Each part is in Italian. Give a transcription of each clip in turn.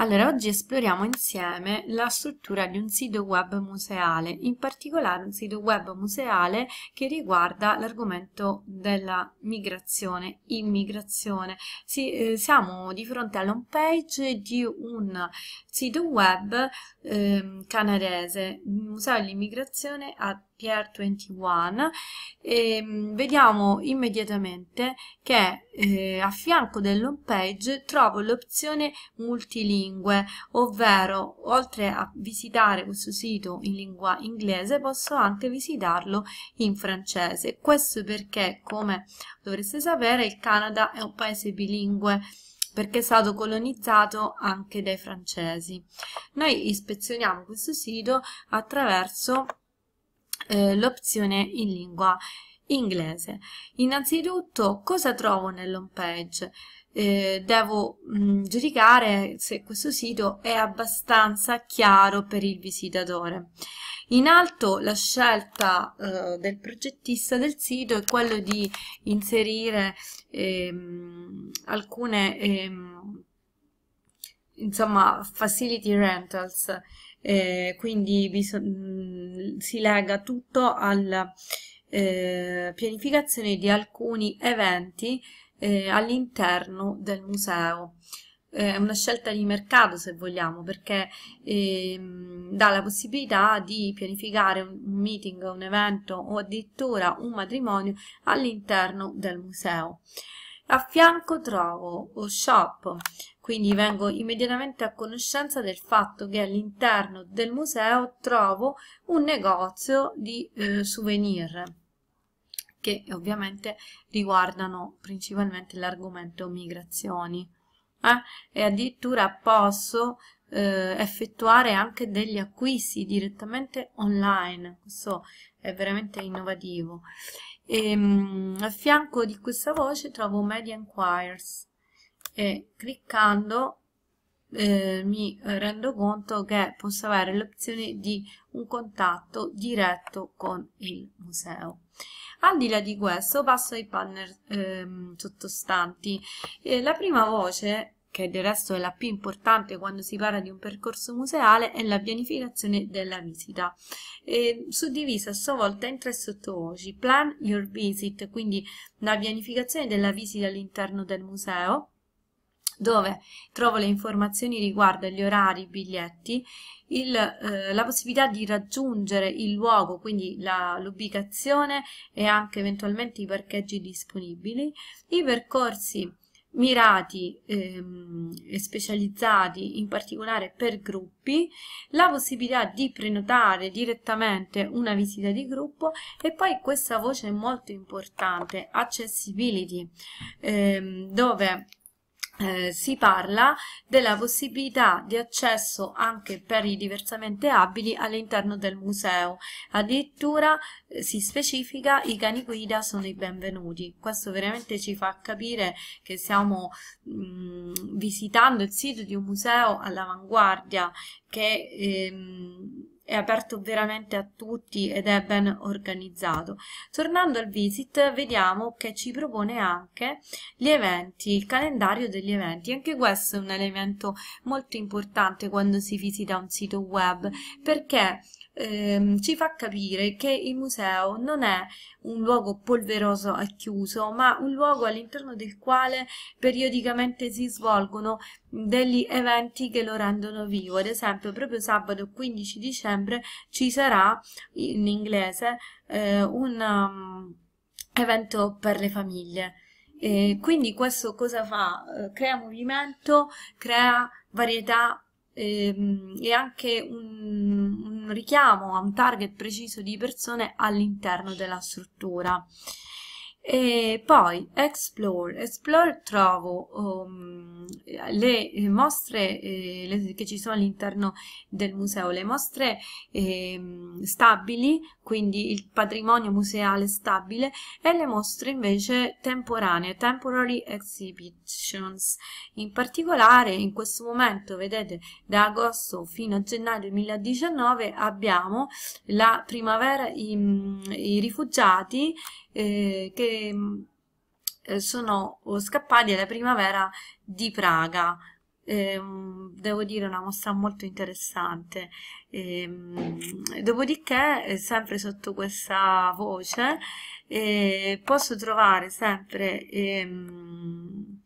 Allora, oggi esploriamo insieme la struttura di un sito web museale, in particolare un sito web museale che riguarda l'argomento della migrazione, immigrazione. Si, eh, siamo di fronte all'home page di un sito web eh, canadese, il Museo dell'immigrazione a Pier 21 e vediamo immediatamente che eh, a fianco dell'home page trovo l'opzione multilingue ovvero oltre a visitare questo sito in lingua inglese posso anche visitarlo in francese questo perché come dovreste sapere il Canada è un paese bilingue perché è stato colonizzato anche dai francesi. Noi ispezioniamo questo sito attraverso eh, l'opzione in lingua inglese. Innanzitutto cosa trovo nell'home page? Eh, devo mh, mm, giudicare se questo sito è abbastanza chiaro per il visitatore. In alto la scelta eh, del progettista del sito è quello di inserire ehm, alcune ehm, insomma, facility rentals, eh, quindi mh, mm, si lega tutto alla eh, pianificazione di alcuni eventi eh, all'interno del museo. È una scelta di mercato se vogliamo perché ehm, dà la possibilità di pianificare un meeting, un evento o addirittura un matrimonio all'interno del museo a fianco trovo o shop, quindi vengo immediatamente a conoscenza del fatto che all'interno del museo trovo un negozio di eh, souvenir che ovviamente riguardano principalmente l'argomento migrazioni. Eh? E addirittura posso eh, effettuare anche degli acquisti direttamente online, questo è veramente innovativo e, ehm, a fianco di questa voce trovo Media Inquires e cliccando eh, mi rendo conto che posso avere l'opzione di un contatto diretto con il museo. Al di là di questo passo ai panel ehm, sottostanti. Eh, la prima voce che del resto è la più importante quando si parla di un percorso museale, è la pianificazione della visita, eh, suddivisa a sua volta in tre sottovoci, plan your visit, quindi la pianificazione della visita all'interno del museo, dove trovo le informazioni riguardo agli orari, i biglietti, il, eh, la possibilità di raggiungere il luogo, quindi l'ubicazione e anche eventualmente i parcheggi disponibili, i percorsi mirati ehm, e specializzati in particolare per gruppi, la possibilità di prenotare direttamente una visita di gruppo e poi questa voce molto importante, accessibility, ehm, dove eh, si parla della possibilità di accesso anche per i diversamente abili all'interno del museo addirittura eh, si specifica i cani guida sono i benvenuti questo veramente ci fa capire che stiamo mh, mm, visitando il sito di un museo all'avanguardia che ehm, è aperto veramente a tutti ed è ben organizzato. Tornando al visit vediamo che ci propone anche gli eventi, il calendario degli eventi. Anche questo è un elemento molto importante quando si visita un sito web perché ehm, ci fa capire che il museo non è un luogo polveroso e chiuso, ma un luogo all'interno del quale periodicamente si svolgono degli eventi che lo rendono vivo. Ad esempio, proprio sabato 15 dicembre ci sarà in inglese eh, un um, evento per le famiglie. E quindi questo cosa fa? Eh, crea movimento, crea varietà ehm, e anche un, richiamo a un target preciso di persone all'interno della struttura. E poi Explore, Explore trovo um, le mostre eh, le, che ci sono all'interno del museo, le mostre eh, stabili, quindi il patrimonio museale stabile, e le mostre invece temporanee, temporary exhibitions. In particolare in questo momento, vedete, da agosto fino a gennaio 2019 abbiamo la primavera, i, i rifugiati, eh, che mm, eh, sono scappati alla primavera di Praga. Ehm, devo dire una mostra molto interessante. Ehm, dopodiché, eh, sempre sotto questa voce, posso trovare sempre ehm,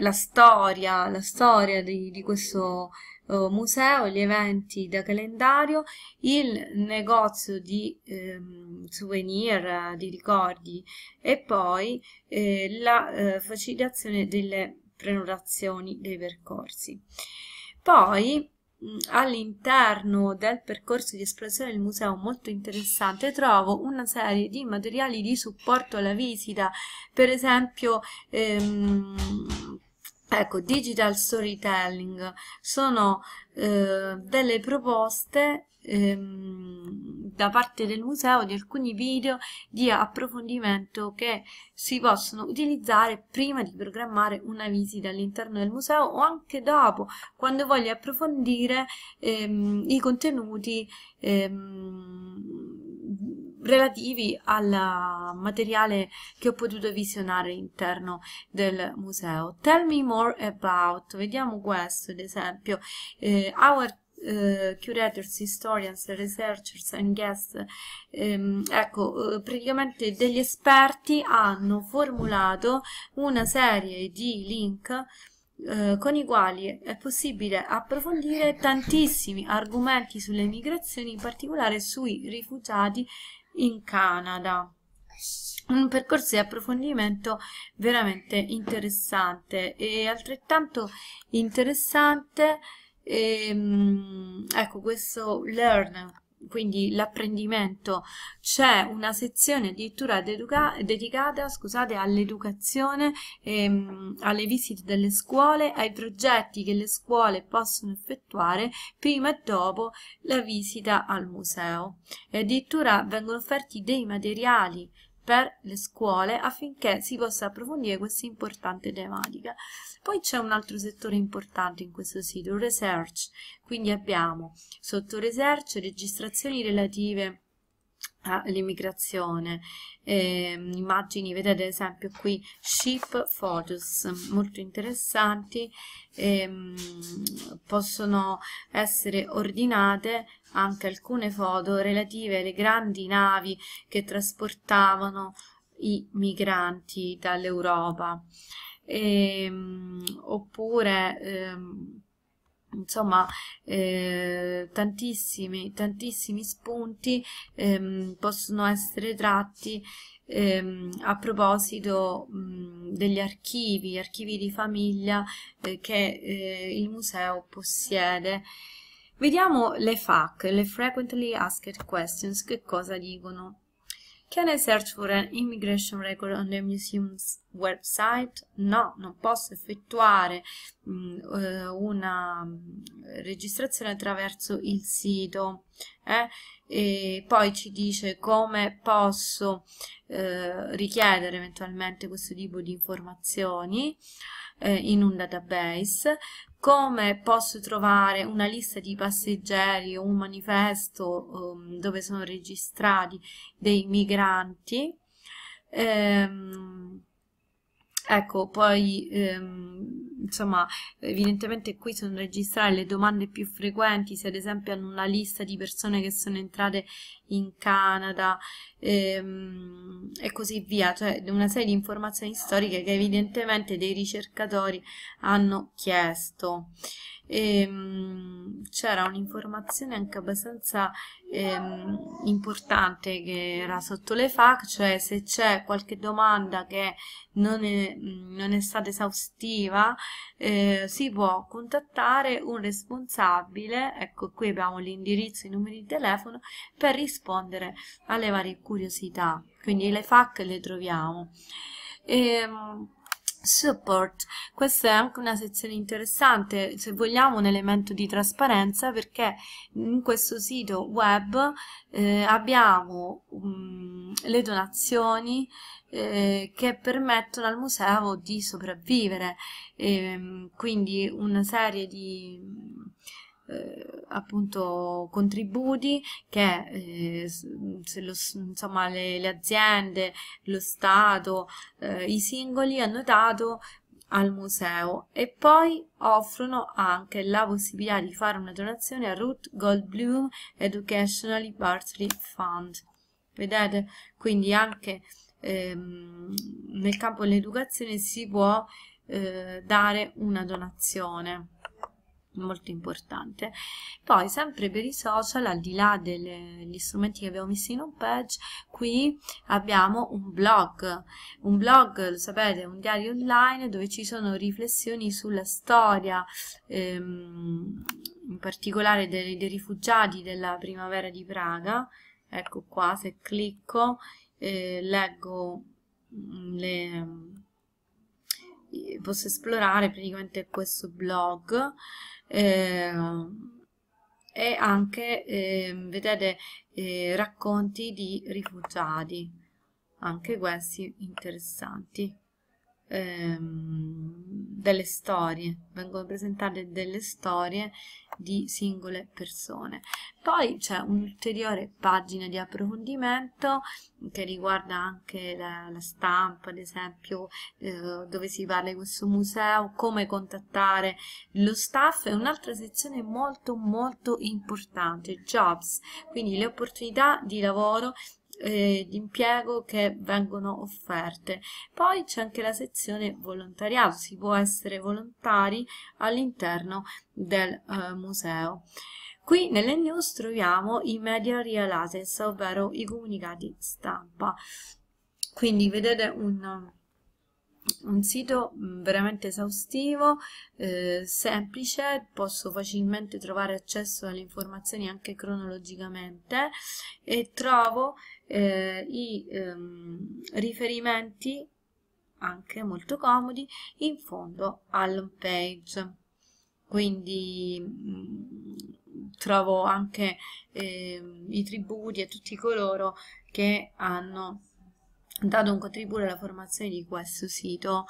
la storia, la storia di, di questo eh, museo, gli eventi da calendario, il negozio di ehm, souvenir, eh, di ricordi e poi eh, la eh, facilitazione delle prenotazioni dei percorsi. Poi all'interno del percorso di esplorazione del museo molto interessante trovo una serie di materiali di supporto alla visita per esempio ehm, Ecco, digital storytelling sono eh, delle proposte ehm, da parte del museo di alcuni video di approfondimento che si possono utilizzare prima di programmare una visita all'interno del museo o anche dopo, quando voglio approfondire ehm, i contenuti ehm, relativi al uh, materiale che ho potuto visionare all'interno del museo. Tell me more about, vediamo questo ad esempio, eh, our Uh, curators, historians, researchers and guests, um, ecco, eh, praticamente degli esperti hanno formulato una serie di link uh, con i quali è possibile approfondire tantissimi argomenti sulle migrazioni, in particolare sui rifugiati in Canada un percorso di approfondimento veramente interessante e altrettanto interessante e, ehm, ecco questo learn quindi l'apprendimento, c'è una sezione addirittura dedicata scusate, all'educazione, ehm, alle visite delle scuole, ai progetti che le scuole possono effettuare prima e dopo la visita al museo. E addirittura vengono offerti dei materiali per le scuole affinché si possa approfondire questa importante tematica. Poi c'è un altro settore importante in questo sito, research, quindi abbiamo sotto research registrazioni relative all'immigrazione eh, immagini vedete ad esempio qui ship photos molto interessanti eh, possono essere ordinate anche alcune foto relative alle grandi navi che trasportavano i migranti dall'Europa. E, ehm, oppure ehm, insomma eh, tantissimi, tantissimi spunti ehm, possono essere tratti ehm, a proposito mh, degli archivi, archivi di famiglia eh, che eh, il museo possiede Vediamo le FAQ, le Frequently Asked Questions, che cosa dicono. Can I search for an immigration record on the museum's website? No, non posso effettuare mh, mm, eh, una mm, registrazione attraverso il sito. Eh? E poi ci dice come posso eh, richiedere eventualmente questo tipo di informazioni eh, in un database, come posso trovare una lista di passeggeri o un manifesto um, dove sono registrati dei migranti. Ehm, Ecco, poi ehm, insomma, evidentemente qui sono registrate le domande più frequenti, se ad esempio hanno una lista di persone che sono entrate in Canada ehm, e così via, cioè una serie di informazioni storiche che evidentemente dei ricercatori hanno chiesto. Ehm, c'era un'informazione anche abbastanza ehm, importante che era sotto le FAC, cioè se c'è qualche domanda che non è, mm, non è stata esaustiva, eh, si può contattare un responsabile, ecco qui abbiamo l'indirizzo, e i numeri di telefono, per rispondere alle varie curiosità, quindi le FAC le troviamo. E, ehm, Support, questa è anche una sezione interessante, se vogliamo un elemento di trasparenza perché in questo sito web eh, abbiamo um, le donazioni eh, che permettono al museo di sopravvivere, e, ehm, quindi una serie di eh, appunto contributi che eh, lo, insomma, le, le, aziende, lo Stato, eh, i singoli hanno dato al museo e poi offrono anche la possibilità di fare una donazione a Ruth Goldblum Educational Bartley Fund. Vedete? Quindi anche ehm, nel campo dell'educazione si può eh, dare una donazione molto importante poi sempre per i social al di là degli strumenti che abbiamo messo in homepage, qui abbiamo un blog un blog lo sapete è un diario online dove ci sono riflessioni sulla storia ehm, in particolare dei, dei rifugiati della primavera di Praga ecco qua se clicco eh, leggo mm, le posso esplorare praticamente questo blog eh, e anche eh, vedete eh, racconti di rifugiati anche questi interessanti ehm, delle storie, vengono presentate delle storie di singole persone. Poi c'è un'ulteriore pagina di approfondimento che riguarda anche la, la stampa, ad esempio eh, dove si parla di questo museo, come contattare lo staff e un'altra sezione molto molto importante, jobs, quindi le opportunità di lavoro eh, di impiego che vengono offerte. Poi c'è anche la sezione volontariato, si può essere volontari all'interno del eh, museo. Qui nelle news troviamo i media realities, ovvero i comunicati stampa. Quindi vedete un, un sito mm, veramente esaustivo, eh, semplice, posso facilmente trovare accesso alle informazioni anche cronologicamente e trovo eh, i ehm, riferimenti anche molto comodi in fondo all'home page quindi mh, mm, trovo anche eh, i tributi a tutti coloro che hanno dato un contributo alla formazione di questo sito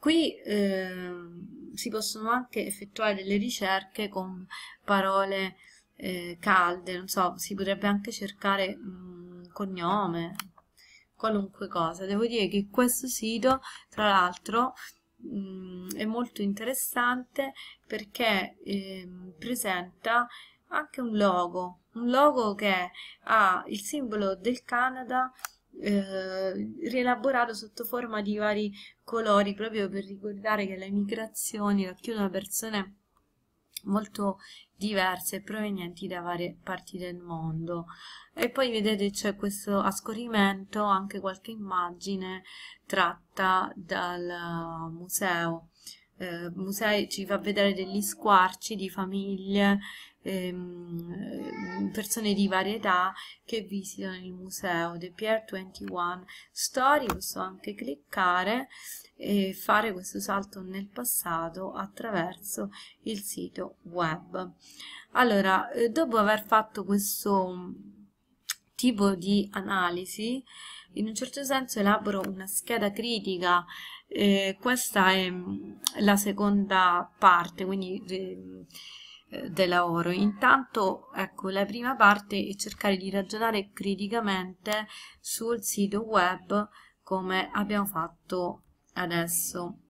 qui eh, si possono anche effettuare delle ricerche con parole eh, calde non so, si potrebbe anche cercare mh, mm, cognome, qualunque cosa. Devo dire che questo sito, tra l'altro, mm, è molto interessante perché eh, presenta anche un logo, un logo che ha il simbolo del Canada eh, rielaborato sotto forma di vari colori proprio per ricordare che le migrazioni racchiudono persone molto diverse provenienti da varie parti del mondo e poi vedete c'è questo a scorrimento anche qualche immagine tratta dal museo eh, musei ci fa vedere degli squarci di famiglie ehm, persone di varie età che visitano il museo The Pier 21 Story posso anche cliccare e fare questo salto nel passato attraverso il sito web. Allora, eh, dopo aver fatto questo mm, tipo di analisi, in un certo senso elaboro una scheda critica, eh, questa è mm, la seconda parte, quindi... Eh, del lavoro. Intanto, ecco, la prima parte è cercare di ragionare criticamente sul sito web come abbiamo fatto adesso